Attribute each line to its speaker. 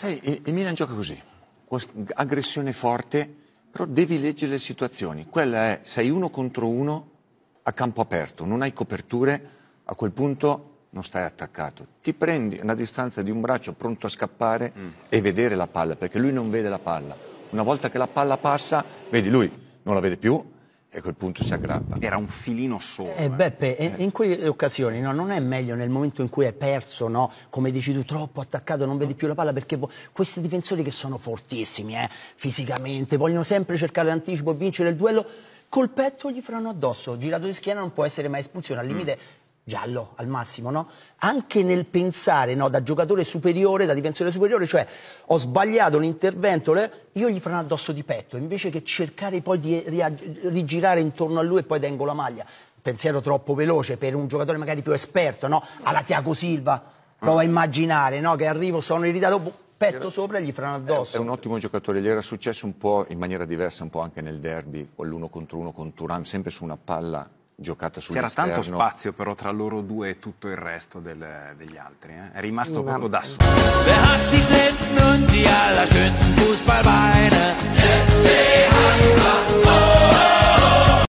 Speaker 1: Ma sai, il Milan gioca così, aggressione forte, però devi leggere le situazioni. Quella è, sei uno contro uno a campo aperto, non hai coperture, a quel punto non stai attaccato. Ti prendi una distanza di un braccio pronto a scappare mm. e vedere la palla, perché lui non vede la palla. Una volta che la palla passa, vedi, lui non la vede più, e a quel punto si aggrappa. Era un filino solo.
Speaker 2: Eh, eh. Beppe, eh. in quelle occasioni no, non è meglio nel momento in cui è perso, no, come dici tu, troppo attaccato, non vedi più la palla, perché questi difensori che sono fortissimi eh, fisicamente, vogliono sempre cercare l'anticipo e vincere il duello, col petto gli frano addosso, girato di schiena non può essere mai espulsione, al mm. limite mm giallo al massimo, no? Anche nel pensare, no? Da giocatore superiore, da difensore superiore, cioè ho sbagliato l'intervento, io gli freno addosso di petto, invece che cercare poi di rigirare intorno a lui e poi tengo la maglia. Pensiero troppo veloce per un giocatore magari più esperto, no? Alla Tiago Silva, prova a immaginare, no? Che arrivo, sono irritato, boh,
Speaker 1: petto sopra e gli frana addosso. È un ottimo giocatore, gli era successo un po' in maniera diversa, un po' anche nel derby, con l'uno contro uno con Turan, sempre su una palla giocata sull'esterno. C'era tanto spazio però tra loro due e tutto il resto del, degli altri,
Speaker 2: eh? è rimasto sì,
Speaker 1: proprio ma... da solo.